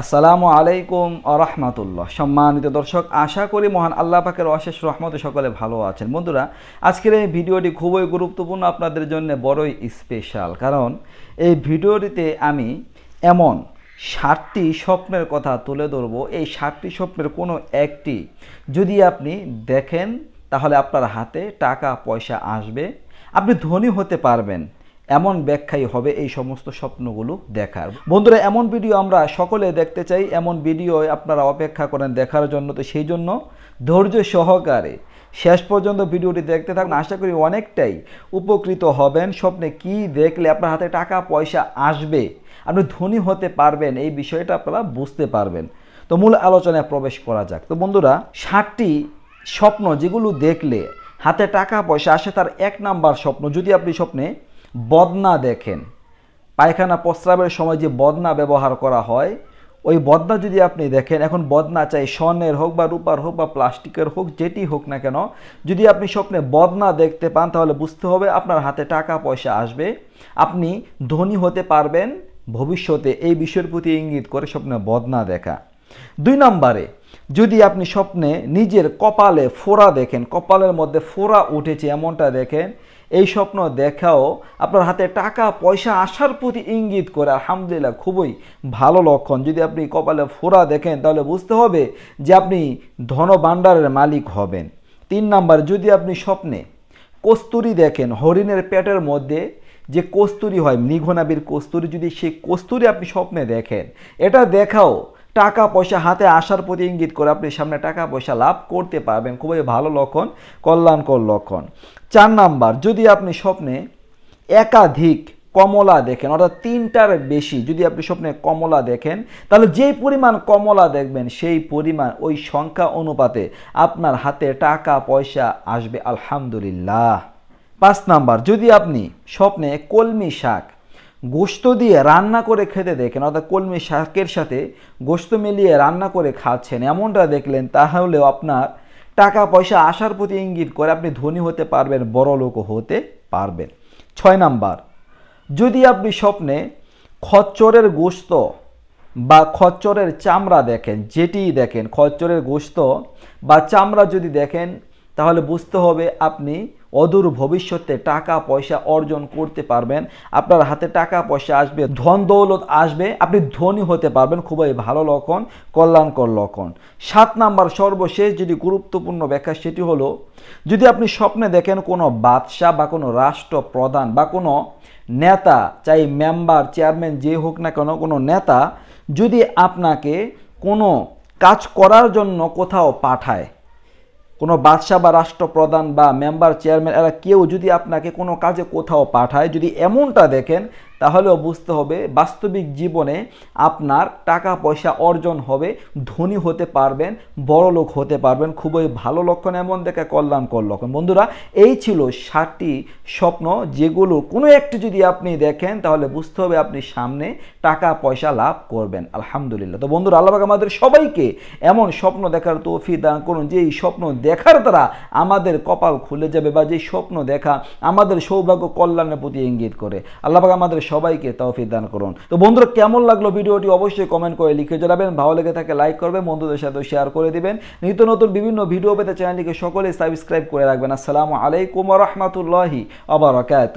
আসসালামু আলাইকুম আরহামাতুল্লাহ সম্মানিত দর্শক আশা করি মহান আল্লাহ পাকের অশেষ রহমতে সকলে ভালো আছেন বন্ধুরা আজকের এই ভিডিওটি খুবই গুরুত্বপূর্ণ আপনাদের জন্য বড়ই স্পেশাল কারণ এই ভিডিওটিতে আমি এমন ষাটটি স্বপ্নের কথা তুলে ধরবো এই ষাটটি স্বপ্নের কোনো একটি যদি আপনি দেখেন তাহলে আপনার হাতে টাকা পয়সা আসবে আপনি ধনী হতে পারবেন এমন ব্যাখ্যাই হবে এই সমস্ত স্বপ্নগুলো দেখার বন্ধুরা এমন ভিডিও আমরা সকলে দেখতে চাই এমন ভিডিও আপনারা অপেক্ষা করেন দেখার জন্য তো সেই জন্য ধৈর্য সহকারে শেষ পর্যন্ত ভিডিওটি দেখতে থাকুন আশা করি অনেকটাই উপকৃত হবেন স্বপ্নে কি দেখলে আপনার হাতে টাকা পয়সা আসবে আপনি ধনী হতে পারবেন এই বিষয়টা আপনারা বুঝতে পারবেন তো মূল আলোচনায় প্রবেশ করা যাক তো বন্ধুরা ষাটটি স্বপ্ন যেগুলো দেখলে হাতে টাকা পয়সা আসে তার এক নাম্বার স্বপ্ন যদি আপনি স্বপ্নে বদনা দেখেন পায়খানা প্রস্রাবের সময় যে বদনা ব্যবহার করা হয় ওই বদনা যদি আপনি দেখেন এখন বদনা চাই স্বর্ণের হোক বা রূপার হোক বা প্লাস্টিকের হোক যেটি হোক না কেন যদি আপনি স্বপ্নে বদনা দেখতে পান তাহলে বুঝতে হবে আপনার হাতে টাকা পয়সা আসবে আপনি ধনী হতে পারবেন ভবিষ্যতে এই বিষয়ের প্রতি ইঙ্গিত করে স্বপ্নে বদনা দেখা দুই নম্বরে যদি আপনি স্বপ্নে নিজের কপালে ফোড়া দেখেন কপালের মধ্যে ফোড়া উঠেছে এমনটা দেখেন এই স্বপ্ন দেখাও আপনার হাতে টাকা পয়সা আসার প্রতি ইঙ্গিত করে আলহামদুলিল্লাহ খুবই ভালো লক্ষণ যদি আপনি কপালে ফোরা দেখেন তাহলে বুঝতে হবে যে আপনি ধনভাণ্ডারের মালিক হবেন তিন নাম্বার যদি আপনি স্বপ্নে কস্তুরি দেখেন হরিণের পেটের মধ্যে যে কস্তুরি হয় মৃঘনাবির কস্তুরি যদি সেই কস্তুরি আপনি স্বপ্নে দেখেন এটা দেখাও টাকা পয়সা হাতে আসার প্রতি ইঙ্গিত করে আপনি সামনে টাকা পয়সা লাভ করতে পারবেন খুবই ভালো লক্ষণ কল্যাণকর লক্ষণ চার নাম্বার যদি আপনি স্বপ্নে একাধিক কমলা দেখেন অর্থাৎ তিনটার বেশি যদি আপনি স্বপ্নে কমলা দেখেন তাহলে যেই পরিমাণ কমলা দেখবেন সেই পরিমাণ ওই সংখ্যা অনুপাতে আপনার হাতে টাকা পয়সা আসবে আলহামদুলিল্লাহ পাঁচ নাম্বার যদি আপনি স্বপ্নে কলমি শাক গোস্ত দিয়ে রান্না করে খেতে দেখেন অর্থাৎ কলমি শাকের সাথে গোস্ত মিলিয়ে রান্না করে খাচ্ছেন এমনটা দেখলেন তাহলেও আপনার টাকা পয়সা আসার প্রতি ইঙ্গিত করে আপনি ধনী হতে পারবেন বড় লোক হতে পারবেন ছয় নাম্বার যদি আপনি স্বপ্নে খচ্চরের গোস্ত বা খচ্চরের চামড়া দেখেন যেটি দেখেন খচ্চরের গোস্ত বা চামড়া যদি দেখেন তাহলে বুঝতে হবে আপনি অদূর ভবিষ্যতে টাকা পয়সা অর্জন করতে পারবেন আপনার হাতে টাকা পয়সা আসবে ধন দৌলত আসবে আপনি ধনী হতে পারবেন খুবই ভালো লক্ষণ কল্যাণকর লক্ষণ সাত নাম্বার সর্বশেষ যেটি গুরুত্বপূর্ণ ব্যাখ্যা সেটি হলো যদি আপনি স্বপ্নে দেখেন কোনো বাদশাহ বা কোনো রাষ্ট্রপ্রধান বা কোনো নেতা চাই মেম্বার চেয়ারম্যান যে হোক না কেন কোনো নেতা যদি আপনাকে কোনো কাজ করার জন্য কোথাও পাঠায় কোনো বাদশাহ বা রাষ্ট্রপ্রধান বা মেম্বার চেয়ারম্যান এরা কেউ যদি আপনাকে কোনো কাজে কোথাও পাঠায় যদি এমনটা দেখেন তাহলেও বুঝতে হবে বাস্তবিক জীবনে আপনার টাকা পয়সা অর্জন হবে ধনী হতে পারবেন বড় লোক হতে পারবেন খুবই ভালো লক্ষণ এমন দেখে কল্যাণকর লক্ষণ বন্ধুরা এই ছিল ষাটটি স্বপ্ন যেগুলো কোনো একটি যদি আপনি দেখেন তাহলে বুঝতে হবে আপনি সামনে টাকা পয়সা লাভ করবেন আলহামদুলিল্লাহ তো বন্ধুরা আল্লাহ আমাদের সবাইকে এমন স্বপ্ন দেখার তৌফি দান করুন যে এই স্বপ্ন দেখার দ্বারা আমাদের কপাল খুলে যাবে বা যে স্বপ্ন দেখা আমাদের সৌভাগ্য কল্যাণের প্রতি ইঙ্গিত করে আল্লাহ আমাদের সবাইকে তৌফিক দান করুন তো বন্ধুরা কেমন লাগলো ভিডিওটি অবশ্যই কমেন্ট করে লিখে জানাবেন ভালো লেগে থাকে লাইক করবেন বন্ধুদের সাথে শেয়ার করে দিবেন নিত্য নতুন বিভিন্ন ভিডিও পেতে চ্যানেলটিকে সকলে সাবস্ক্রাইব করে রাখবেন আসসালামু আলাইকুম রহমতুল্লাহি আবার